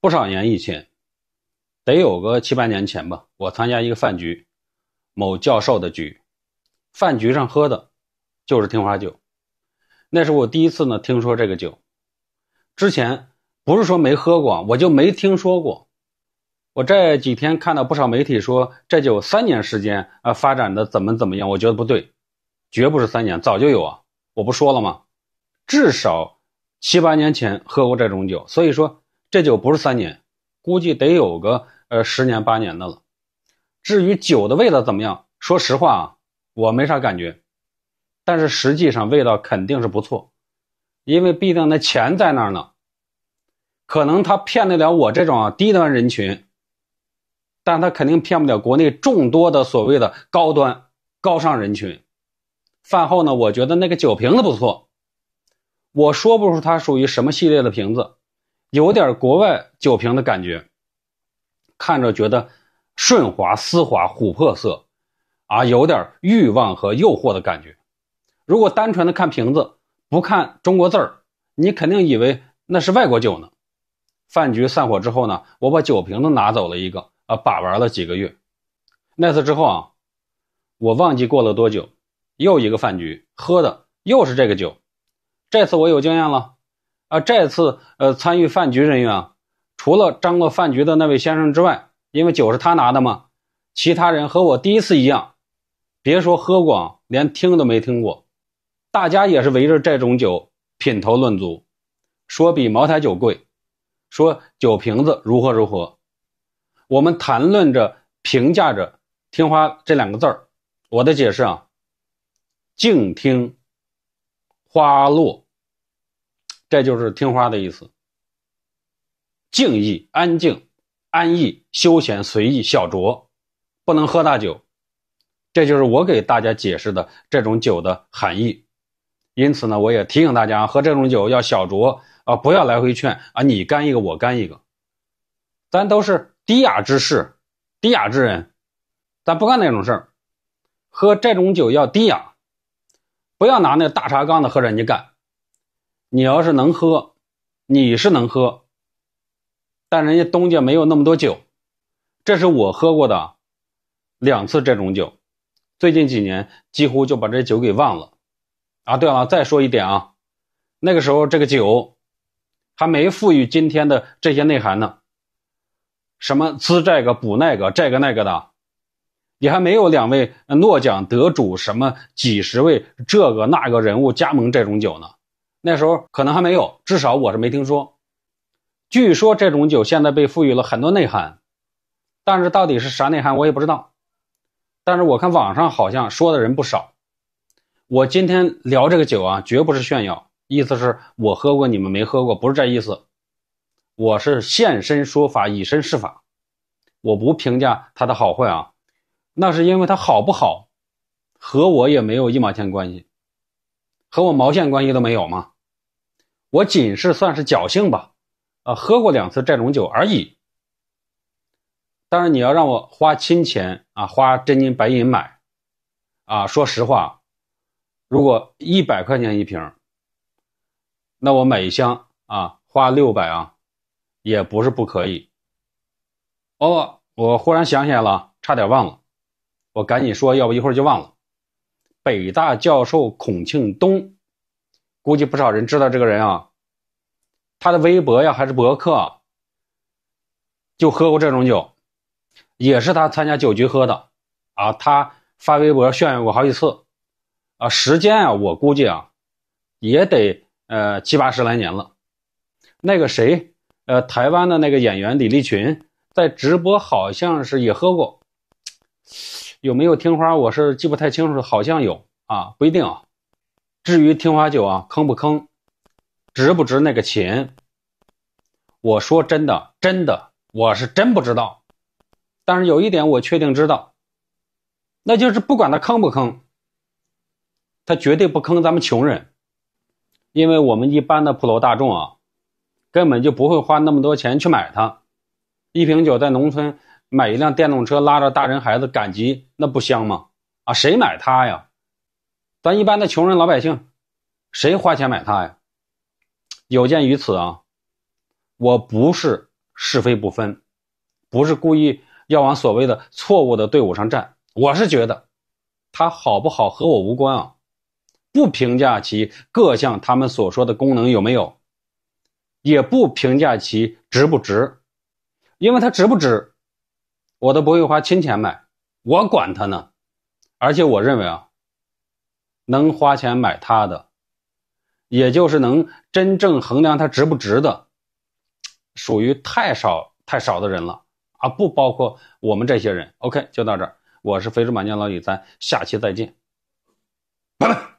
不少年以前，得有个七八年前吧。我参加一个饭局，某教授的局，饭局上喝的，就是听花酒。那是我第一次呢，听说这个酒。之前不是说没喝过，我就没听说过。我这几天看到不少媒体说这酒三年时间啊发展的怎么怎么样，我觉得不对，绝不是三年，早就有啊！我不说了吗？至少七八年前喝过这种酒，所以说。这酒不是三年，估计得有个呃十年八年的了。至于酒的味道怎么样，说实话啊，我没啥感觉。但是实际上味道肯定是不错，因为毕竟那钱在那儿呢。可能他骗得了我这种啊、低端人群，但他肯定骗不了国内众多的所谓的高端高尚人群。饭后呢，我觉得那个酒瓶子不错，我说不出它属于什么系列的瓶子。有点国外酒瓶的感觉，看着觉得顺滑、丝滑、琥珀色，啊，有点欲望和诱惑的感觉。如果单纯的看瓶子，不看中国字儿，你肯定以为那是外国酒呢。饭局散伙之后呢，我把酒瓶子拿走了一个，啊，把玩了几个月。那次之后啊，我忘记过了多久，又一个饭局，喝的又是这个酒。这次我有经验了。啊，这次呃，参与饭局人员啊，除了张罗饭局的那位先生之外，因为酒是他拿的嘛，其他人和我第一次一样，别说喝过，连听都没听过。大家也是围着这种酒品头论足，说比茅台酒贵，说酒瓶子如何如何。我们谈论着，评价着“听花”这两个字儿，我的解释啊，静听花落。这就是听花的意思，静逸、安静、安逸、休闲、随意、小酌，不能喝大酒。这就是我给大家解释的这种酒的含义。因此呢，我也提醒大家，喝这种酒要小酌啊，不要来回劝啊，你干一个，我干一个，咱都是低雅之士、低雅之人，咱不干那种事儿。喝这种酒要低雅，不要拿那大茶缸子和人家干。你要是能喝，你是能喝，但人家东家没有那么多酒，这是我喝过的两次这种酒，最近几年几乎就把这酒给忘了啊。对了，再说一点啊，那个时候这个酒还没赋予今天的这些内涵呢，什么滋这个补那个这个那个的，也还没有两位诺奖得主什么几十位这个那个人物加盟这种酒呢。那时候可能还没有，至少我是没听说。据说这种酒现在被赋予了很多内涵，但是到底是啥内涵，我也不知道。但是我看网上好像说的人不少。我今天聊这个酒啊，绝不是炫耀，意思是我喝过，你们没喝过，不是这意思。我是现身说法，以身试法。我不评价它的好坏啊，那是因为它好不好，和我也没有一毛钱关系。和我毛线关系都没有吗？我仅是算是侥幸吧，啊，喝过两次这种酒而已。但是你要让我花亲钱啊，花真金白银买，啊，说实话，如果一百块钱一瓶，那我买一箱啊，花六百啊，也不是不可以。哦，我忽然想起来了，差点忘了，我赶紧说，要不一会儿就忘了。北大教授孔庆东，估计不少人知道这个人啊。他的微博呀，还是博客，就喝过这种酒，也是他参加酒局喝的啊。他发微博炫耀过好几次啊。时间啊，我估计啊，也得呃七八十来年了。那个谁，呃，台湾的那个演员李立群，在直播好像是也喝过。有没有听花？我是记不太清楚，好像有啊，不一定。啊。至于听花酒啊，坑不坑，值不值那个钱？我说真的，真的，我是真不知道。但是有一点我确定知道，那就是不管他坑不坑，他绝对不坑咱们穷人，因为我们一般的普罗大众啊，根本就不会花那么多钱去买它。一瓶酒在农村。买一辆电动车拉着大人孩子赶集，那不香吗？啊，谁买它呀？咱一般的穷人老百姓，谁花钱买它呀？有鉴于此啊，我不是是非不分，不是故意要往所谓的错误的队伍上站。我是觉得它好不好和我无关啊，不评价其各项他们所说的功能有没有，也不评价其值不值，因为它值不值。我都不会花亲钱买，我管他呢。而且我认为啊，能花钱买它的，也就是能真正衡量它值不值的，属于太少太少的人了啊，不包括我们这些人。OK，就到这儿，我是肥猪满江老李，咱下期再见。拜拜。